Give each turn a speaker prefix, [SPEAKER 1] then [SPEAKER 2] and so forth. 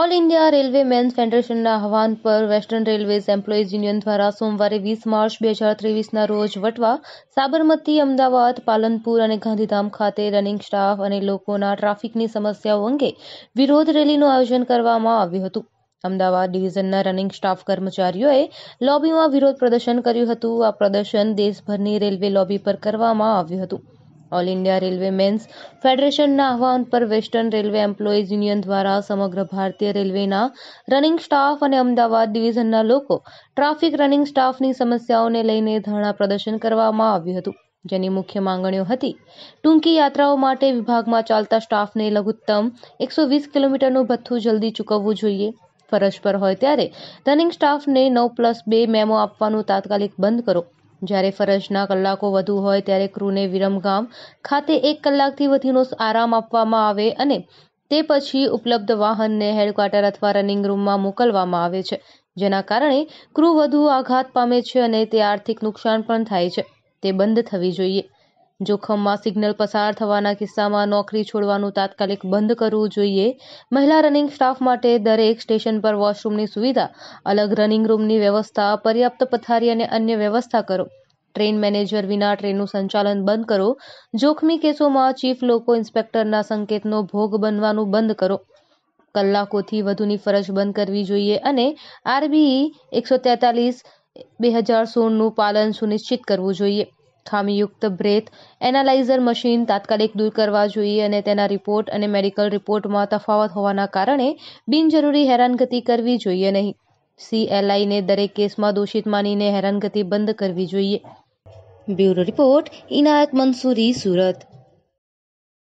[SPEAKER 1] all India railway men's ફેડરેશનના આહવાન પર વેસ્ટર્ન રેલવેઝ એમ્પ્લોઈઝ યુનિયન દ્વારા સોમવારે વીસ માર્ચ બે હજાર ત્રેવીસના રોજ વટવા સાબરમતી અમદાવાદ પાલનપુર અને ગાંધીધામ ખાતે રનિંગ સ્ટાફ અને લોકોના ટ્રાફિકની સમસ્યાઓ અંગે વિરોધ રેલીનું આયોજન કરવામાં આવ્યું હતું અમદાવાદ ડિવિઝનના રનિંગ સ્ટાફ કર્મચારીઓએ લોબીમાં વિરોધ પ્રદર્શન કર્યું હતું આ પ્રદર્શન દેશભરની રેલવે લોબી પર કરવામાં આવ્યું હતું ઓલ ઇન્ડિયા રેલવે મેન્સ ફેડરેશનના આહવાન પર વેસ્ટર્ન રેલવે એમ્પ્લોઈઝ યુનિયન દ્વારા સમગ્ર ભારતીય રેલવેના રનિંગ સ્ટાફ અને અમદાવાદ ડિવિઝનના લોકો ટ્રાફિક રનિંગ સ્ટાફની સમસ્યાઓને લઈને ધરણા પ્રદર્શન કરવામાં આવ્યું હતું જેની મુખ્ય માંગણીઓ હતી ટૂંકી યાત્રાઓ માટે વિભાગમાં ચાલતા સ્ટાફને લઘુત્તમ એકસો વીસ કિલોમીટરનું ભથ્થું જલ્દી ચૂકવવું જોઈએ ફરજ પર હોય ત્યારે રનિંગ સ્ટાફને નવ પ્લસ બે મેમો આપવાનું તાત્કાલિક બંધ કરો જ્યારે ફરજના કલાકો વધુ હોય ત્યારે ક્રૂને વિરમગામ ખાતે એક કલાકથી વધુનો આરામ આપવામાં આવે અને તે પછી ઉપલબ્ધ વાહનને હેડક્વાર્ટર અથવા રનિંગ રૂમમાં મોકલવામાં આવે છે જેના કારણે ક્રૂ વધુ આઘાત પામે છે અને તે આર્થિક નુકસાન પણ થાય છે તે બંધ થવી જોઈએ જોખમમાં સિગ્નલ પસાર થવાના કિસ્સામાં નોકરી છોડવાનું તાત્કાલિક બંધ કરવું જોઈએ મહિલા રનિંગ સ્ટાફ માટે દરેક સ્ટેશન પર વોશરૂમની સુવિધા અલગ રનિંગ રૂમની વ્યવસ્થા પર્યાપ્ત પથારી અને અન્ય વ્યવસ્થા કરો ટ્રેન મેનેજર વિના ટ્રેનનું સંચાલન બંધ કરો જોખમી કેસોમાં ચીફ લોકો ઇન્સ્પેક્ટરના સંકેતનો ભોગ બનવાનું બંધ કરો કલાકોથી વધુની ફરજ બંધ કરવી જોઈએ અને આરબીઈ એકસો તેતાલીસ બે હજાર સોળનું પાલન સુનિશ્ચિત કરવું જોઈએ ખામીયુક્ત બ્રેથ એનાલાઇઝર મશીન તાત્કાલિક દૂર કરવા જોઈએ અને તેના રિપોર્ટ અને મેડિકલ રિપોર્ટમાં તફાવત હોવાના કારણે બિનજરૂરી હેરાનગતિ કરવી જોઈએ નહીં સીએલઆઈને દરેક કેસમાં દોષિત માનીને હેરાનગતિ બંધ કરવી જોઈએ બ્યુરો રિપોર્ટ ઇનાયત મંસૂરી સુરત